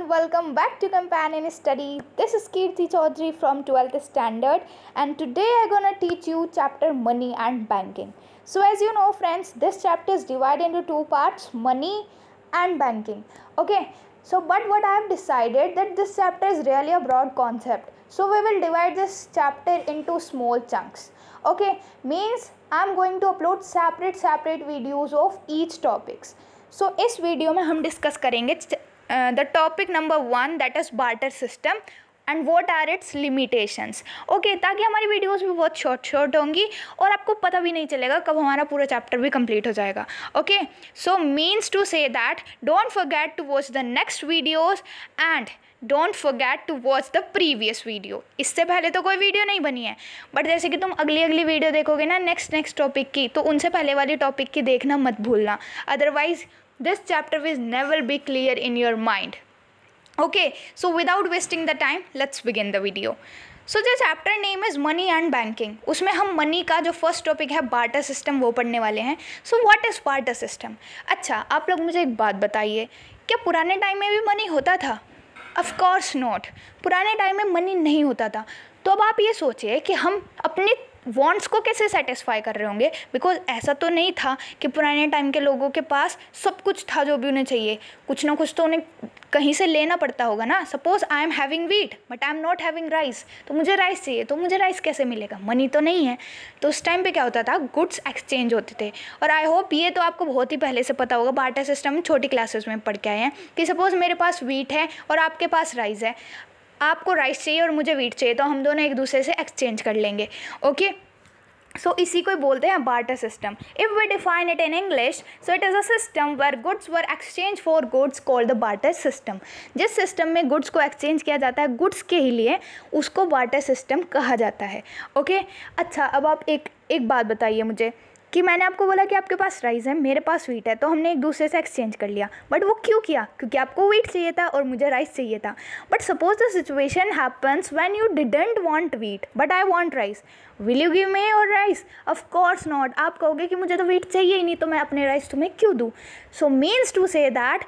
everyone welcome back to companion study this is Kirti Chaudhary from 12th standard and today I'm gonna teach you chapter money and banking so as you know friends this chapter is divided into two parts money and banking okay so but what I have decided that this chapter is really a broad concept so we will divide this chapter into small chunks okay means I'm going to upload separate separate videos of each topics so, this video, में we will discuss. uh, the topic number one that is barter system and what are its limitations okay ताकि हमारी videos भी बहुत short short होंगी और आपको पता भी नहीं चलेगा कब हमारा पूरा चैप्टर भी कंप्लीट हो जाएगा okay so means to say that don't forget to watch the next videos and don't forget to watch the previous video इससे पहले तो कोई वीडियो नहीं बनी है बट जैसे कि तुम अगली अगली वीडियो देखोगे ना नेक्स्ट नेक्स्ट टॉपिक की तो उनसे पहले वाली टॉपिक की देखना मत भूलना otherwise this chapter will never be clear in your mind okay so without wasting the time let's begin the video so जो chapter name is money and banking उसमें हम मनी का जो फर्स्ट टॉपिक है बाटा सिस्टम वो पढ़ने वाले हैं so what is barter system अच्छा आप लोग मुझे एक बात बताइए क्या पुराने टाइम में भी मनी होता था अफकोर्स नॉट पुराने टाइम में मनी नहीं होता था तो अब आप ये सोचिए कि हम अपने वॉन्ट्स को कैसे सेटिस्फाई कर रहे होंगे बिकॉज ऐसा तो नहीं था कि पुराने टाइम के लोगों के पास सब कुछ था जो भी उन्हें चाहिए कुछ ना कुछ तो उन्हें कहीं से लेना पड़ता होगा ना suppose I am having wheat but I am not having rice तो मुझे राइस चाहिए तो मुझे राइस कैसे मिलेगा मनी तो नहीं है तो उस टाइम पे क्या होता था गुड्स एक्सचेंज होते थे और आई होप ये तो आपको बहुत ही पहले से पता होगा बाटा सिस्टम छोटी क्लासेस में पढ़ के आए हैं कि सपोज़ मेरे पास वीट है और आपके पास राइस है आपको राइस चाहिए और मुझे वीट चाहिए तो हम दोनों एक दूसरे से एक्सचेंज कर लेंगे ओके सो so, इसी को बोलते हैं barter system if we define it in English so it is a system where goods where exchange for goods call the barter system जिस सिस्टम में गुड्स को एक्सचेंज किया जाता है गुड्स के ही लिए उसको बार्टर सिस्टम कहा जाता है ओके okay? अच्छा अब आप एक एक बात बताइए मुझे कि मैंने आपको बोला कि आपके पास राइस है मेरे पास वीट है तो हमने एक दूसरे से एक्सचेंज कर लिया बट वो क्यों किया क्योंकि आपको वीट चाहिए था और मुझे राइस चाहिए था but suppose the situation happens when you didn't want wheat but I want rice will you give me और राइस ऑफकोर्स नॉट आप कहोगे कि मुझे तो वीट चाहिए ही नहीं तो मैं अपने राइस तुम्हें क्यों दूँ so means to say that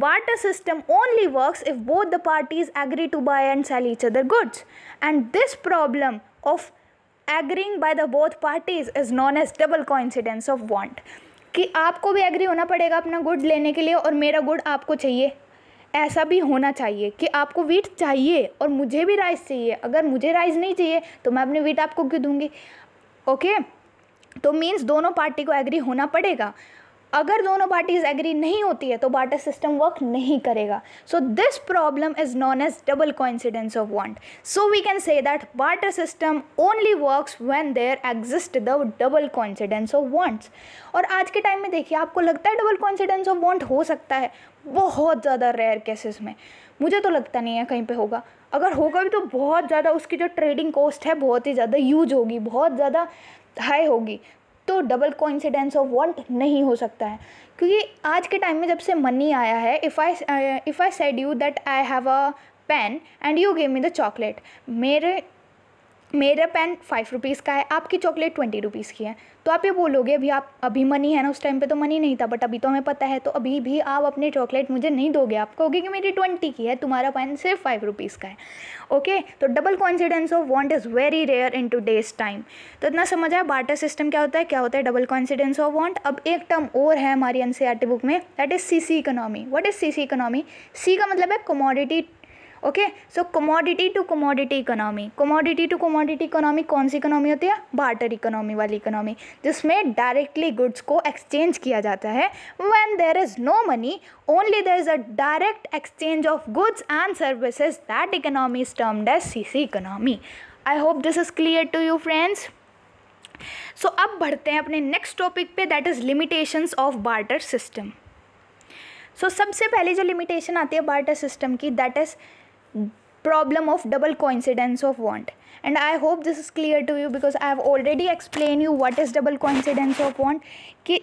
barter system only work if both the parties agree to buy and sell each other goods and this problem of agreeing by the both parties is known as double coincidence of want कि आपको भी agree होना पड़ेगा अपना good लेने के लिए और मेरा गुड आपको चाहिए ऐसा भी होना चाहिए कि आपको वीट चाहिए और मुझे भी राइस चाहिए अगर मुझे राइस नहीं चाहिए तो मैं अपनी वीट आपको क्यों दूँगी ओके okay? तो मीन्स दोनों पार्टी को एग्री होना पड़ेगा अगर दोनों पार्टीज एग्री नहीं होती है तो बाटर सिस्टम वर्क नहीं करेगा so this problem is known as double coincidence of want so we can say that barter system only works when there exist the double coincidence of wants और आज के time में देखिए आपको लगता है डबल कॉन्सिडेंस ऑफ वांट हो सकता है बहुत ज़्यादा रेयर केसेस में मुझे तो लगता नहीं है कहीं पे होगा अगर होगा भी तो बहुत ज़्यादा उसकी जो ट्रेडिंग कॉस्ट है बहुत ही ज़्यादा यूज होगी बहुत ज़्यादा हाई होगी तो डबल कोइंसिडेंस ऑफ वॉन्ट नहीं हो सकता है क्योंकि आज के टाइम में जब से मनी आया है if I if I said you that I have a pen and you gave me the chocolate मेरे मेरा पेन फाइव रुपीज़ का है आपकी चॉकलेट ट्वेंटी रुपीज़ की है तो आप ये बोलोगे अभी आप अभी मनी है ना उस टाइम पे तो मनी नहीं था बट अभी तो हमें पता है तो अभी भी आप अपनी चॉकलेट मुझे नहीं दोगे आप कहोगे कि मेरी ट्वेंटी की है तुम्हारा पेन सिर्फ फाइव रुपीज़ का है ओके तो double coincidence of want is very rare in today's time तो इतना समझ आया बाटर सिस्टम क्या होता है क्या होता है डबल कॉन्सिडेंस ऑफ वॉन्ट अब एक टर्म और है हमारी एन बुक e में that is C C economy what is C C economy C का मतलब है commodity okay so commodity to commodity economy commodity to commodity economy कौन सी इकोनॉमी होती है बार्टर इकोनॉमी वाली इकोनॉमी जिसमें डायरेक्टली गुड्स को एक्सचेंज किया जाता है when there is no money only there is a direct exchange of goods and services that economy is termed as C C economy I hope this is clear to you friends so अब बढ़ते हैं अपने next topic पे that is limitations of barter system so सबसे पहले जो limitation आती है बार्टर सिस्टम की that is problem of double coincidence of want and i hope this is clear to you because i have already explained you what is double coincidence of want कि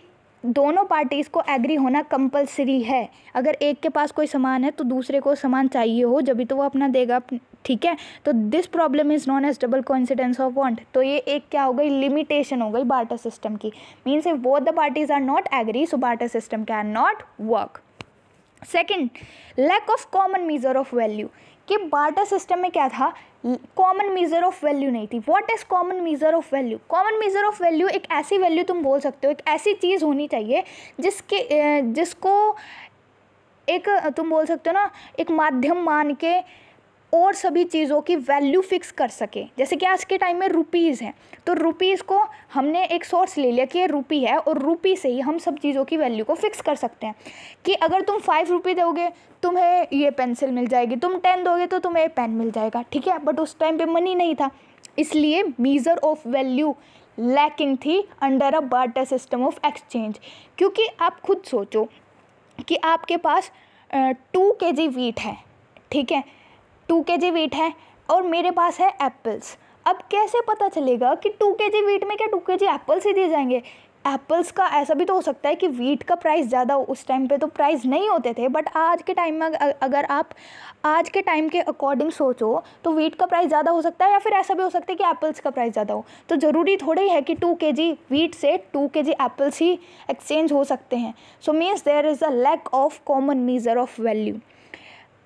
दोनों parties को agree होना compulsory है अगर एक के पास कोई सामान है तो दूसरे को सामान चाहिए हो जब भी तो वो अपना देगा ठीक है तो this problem is known as double coincidence of want तो ये एक क्या हो गई लिमिटेशन हो गई बाटर सिस्टम की means if both the parties are not agree so barter system can not work second lack of common measure of value कि बार्टर सिस्टम में क्या था कॉमन मीज़र ऑफ वैल्यू नहीं थी what is common measure of value common measure of value एक ऐसी value तुम बोल सकते हो एक ऐसी चीज़ होनी चाहिए जिसके जिसको एक तुम बोल सकते हो ना एक माध्यम मान के और सभी चीज़ों की वैल्यू फिक्स कर सके जैसे कि आज के टाइम में रुपीज़ हैं तो रुपीज़ को हमने एक सोर्स ले लिया कि ये रुपी है और रुपी से ही हम सब चीज़ों की वैल्यू को फिक्स कर सकते हैं कि अगर तुम फाइव रुपी दोगे तुम्हें ये पेंसिल मिल जाएगी तुम टेन दोगे तो तुम्हें पेन मिल जाएगा ठीक है बट उस टाइम पर मनी नहीं था इसलिए मीज़र ऑफ वैल्यू लैकिंग थी under a barter system of exchange क्योंकि आप खुद सोचो कि आपके पास टू के जी वीट है ठीक है टू के जी वीट है और मेरे पास है एप्पल्स अब कैसे पता चलेगा कि टू के जी वीट में क्या टू के जी एप्पल्स ही दिए जाएंगे एप्पल्स का ऐसा भी तो हो सकता है कि वीट का प्राइस ज़्यादा हो उस टाइम पे तो प्राइस नहीं होते थे बट आज के टाइम में अगर आप आज के टाइम के अकॉर्डिंग सोचो तो वीट का प्राइस ज़्यादा हो सकता है या फिर ऐसा भी हो सकता है कि एप्पल्स का प्राइस ज़्यादा हो तो ज़रूरी थोड़ी है कि टू के जी वीट से टू के जी एप्पल्स ही एक्सचेंज हो सकते हैं so means there is a lack of common measure of value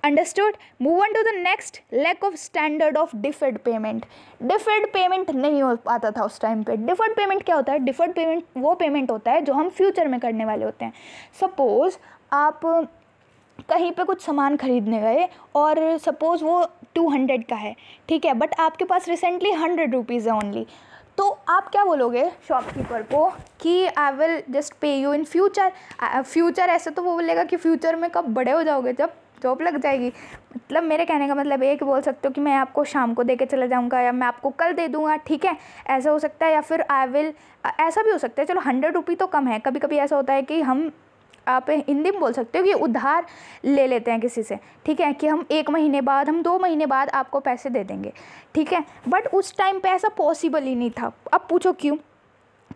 understood move on to the next lack of standard of deferred payment deferred payment नहीं हो पाता था उस टाइम पे डिफर्ड पेमेंट क्या होता है डिफर्ड पेमेंट वो पेमेंट होता है जो हम फ्यूचर में करने वाले होते हैं सपोज़ आप कहीं पे कुछ सामान खरीदने गए और सपोज़ वो टू हंड्रेड का है ठीक है बट आपके पास रिसेंटली हंड्रेड रुपीज़ है ओनली तो आप क्या बोलोगे शॉपकीपर को कि I will just pay you in future future ऐसे तो वो बोलेगा कि फ्यूचर में कब बड़े हो जाओगे जब जॉब लग जाएगी मतलब मेरे कहने का मतलब ये कि बोल सकते हो कि मैं आपको शाम को दे के चला जाऊँगा या मैं आपको कल दे दूँगा ठीक है ऐसा हो सकता है या फिर आई विल ऐसा भी हो सकता है चलो हंड्रेड रुपी तो कम है कभी कभी ऐसा होता है कि हम आप हिंदी में बोल सकते हो कि उधार ले लेते हैं किसी से ठीक है कि हम एक महीने बाद हम दो महीने बाद आपको पैसे दे देंगे ठीक है बट उस टाइम पे ऐसा पॉसिबल ही नहीं था अब पूछो क्यों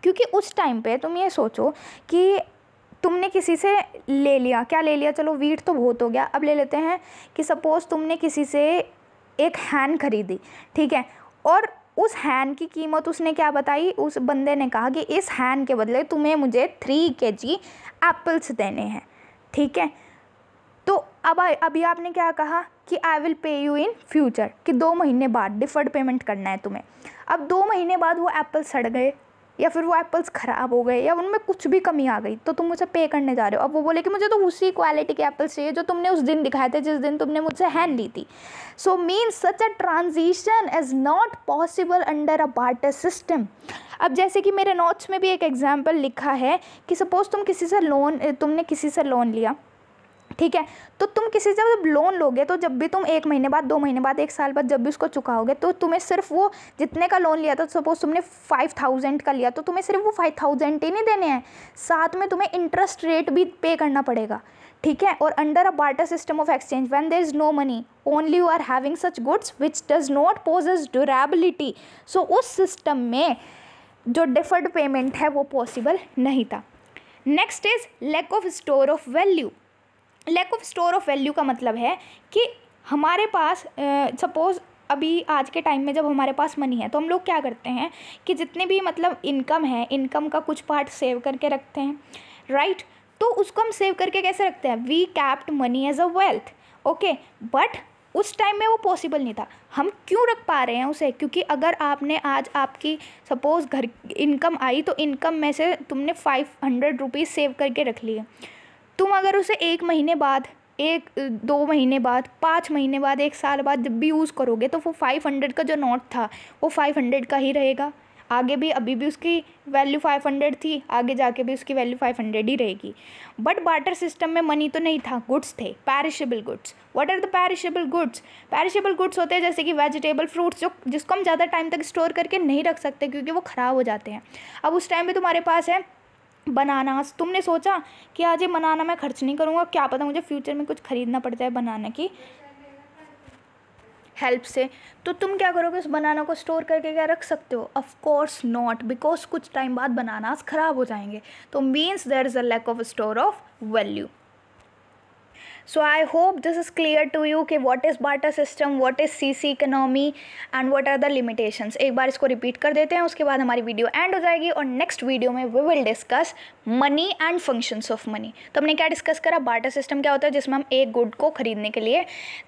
क्योंकि उस टाइम पे तुम ये सोचो कि तुमने किसी से ले लिया क्या ले लिया चलो वीट तो बहुत हो गया अब ले लेते हैं कि सपोज़ तुमने किसी से एक हैन खरीदी ठीक है और उस हैन की कीमत उसने क्या बताई उस बंदे ने कहा कि इस हैन के बदले तुम्हें मुझे थ्री के जी एप्पल्स देने हैं ठीक है तो अब अभी आपने क्या कहा कि I will pay you in future कि दो महीने बाद डिफर्ड पेमेंट करना है तुम्हें अब दो महीने बाद वो एप्पल सड़ गए या फिर वो एप्पल्स ख़राब हो गए या उनमें कुछ भी कमी आ गई तो तुम मुझे पे करने जा रहे हो अब वो बोले कि मुझे तो उसी क्वालिटी के एप्पल्स चाहिए जो तुमने उस दिन दिखाए थे जिस दिन तुमने मुझसे हैंड ली थी so mean such a transition is not possible under a barter system अब जैसे कि मेरे नोट्स में भी एक एग्जाम्पल लिखा है कि सपोज़ तुम किसी से लोन तुमने किसी से लोन लिया ठीक है तो तुम किसी से जब लोन लोगे तो जब भी तुम एक महीने बाद दो महीने बाद एक साल बाद जब भी उसको चुकाओगे तो तुम्हें सिर्फ वो जितने का लोन लिया था सपोज तुमने फाइव थाउजेंड का लिया तो तुम्हें सिर्फ वो फाइव थाउजेंड ही नहीं देने हैं साथ में तुम्हें इंटरेस्ट रेट भी पे करना पड़ेगा ठीक है और under a barter system of exchange when there is no money only you are having such goods which does not possess durability so उस सिस्टम में जो डिफर्ड पेमेंट है वो पॉसिबल नहीं था next is lack of store of value lack of store of value का मतलब है कि हमारे पास सपोज़ अभी आज के टाइम में जब हमारे पास मनी है तो हम लोग क्या करते हैं कि जितने भी मतलब इनकम है इनकम का कुछ पार्ट सेव करके रखते हैं राइट right? तो उसको हम सेव करके कैसे रखते हैं we kept money as a wealth okay but उस टाइम में वो पॉसिबल नहीं था हम क्यों रख पा रहे हैं उसे क्योंकि अगर आपने आज आपकी सपोज़ घर इनकम आई तो इनकम में से तुमने फाइव हंड्रेड रुपीज़ सेव करके रख लिए तुम अगर उसे एक महीने बाद एक दो महीने बाद पाँच महीने बाद एक साल बाद जब भी यूज़ करोगे तो वो फाइव हंड्रेड का जो नोट था वो फाइव हंड्रेड का ही रहेगा आगे भी अभी भी उसकी वैल्यू फाइव हंड्रेड थी आगे जाके भी उसकी वैल्यू फाइव हंड्रेड ही रहेगी बट बार्टर सिस्टम में मनी तो नहीं था गुड्स थे perishable goods what are the perishable goods perishable goods होते हैं जैसे कि वेजिटेबल फ्रूट्स जो जिसको हम ज़्यादा टाइम तक स्टोर करके नहीं रख सकते क्योंकि वो ख़राब हो जाते हैं अब उस टाइम भी तुम्हारे पास है बनानास तुमने सोचा कि आज ये बनाना मैं खर्च नहीं करूँगा क्या पता मुझे फ्यूचर में कुछ ख़रीदना पड़ जाए बनाने की हेल्प से तो तुम क्या करोगे उस बनाना को स्टोर करके क्या रख सकते हो ऑफ कोर्स नॉट बिकॉज कुछ टाइम बाद बनानास ख़राब हो जाएंगे तो means there is a lack of store of value so I hope this is clear to you कि what is barter system what is C C economy and what are the limitations एक बार इसको repeat कर देते हैं उसके बाद हमारी वीडियो एंड हो जाएगी और नेक्स्ट वीडियो में we will discuss money and functions of money तो हमने क्या डिस्कस करा बार्टर सिस्टम क्या होता है जिसमें हम एक गुड को खरीदने के लिए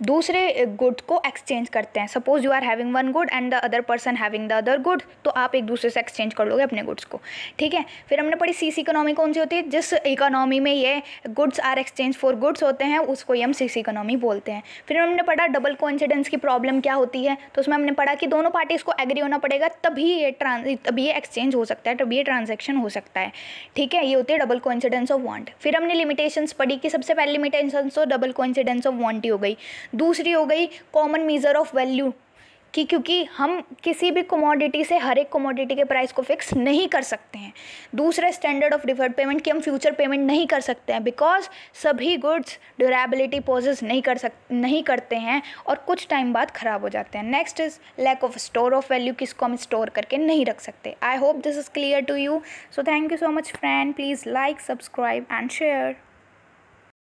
दूसरे गुड eh, को एक्सचेंज करते हैं suppose you are having one good and the other person having the other good तो आप एक दूसरे से एक्सचेंज कर लोगे अपने गुड्स को ठीक है फिर हमने पढ़ी सीसी इकोनॉमी कौन सी होती है जिस इकोनॉमी में ये goods are exchange for goods होते हैं उसको ही हम सीसी इकोनॉमी बोलते हैं फिर हमने पढ़ा डबल कॉन्फिडेंस की प्रॉब्लम क्या होती है तो उसमें हमने पढ़ा कि दोनों पार्टीज़ को एग्री होना पड़ेगा तभी ये ट्रांस तभी ये एक्सचेंज हो सकता है तभी ये ट्रांजेक्शन हो सकता है ठीक है ये होती है डबल कॉन्सिडेंस ऑफ वांट फिर हमने लिमिटेशंस पढ़ी कि सबसे पहले लिमिटेशंस तो डबल कॉन्सिडेंस ऑफ वांट ही हो गई दूसरी हो गई कॉमन मीजर ऑफ वैल्यू कि क्योंकि हम किसी भी कमोडिटी से हर एक कमोडिटी के प्राइस को फिक्स नहीं कर सकते हैं दूसरा स्टैंडर्ड ऑफ डिफर्ड पेमेंट कि हम फ्यूचर पेमेंट नहीं कर सकते हैं बिकॉज सभी गुड्स ड्यूरेबिलिटी पोजेस नहीं कर सक नहीं करते हैं और कुछ टाइम बाद ख़राब हो जाते हैं next is lack of store of value किसको हम स्टोर करके नहीं रख सकते I hope this is clear to you so thank you so much friend please like subscribe and share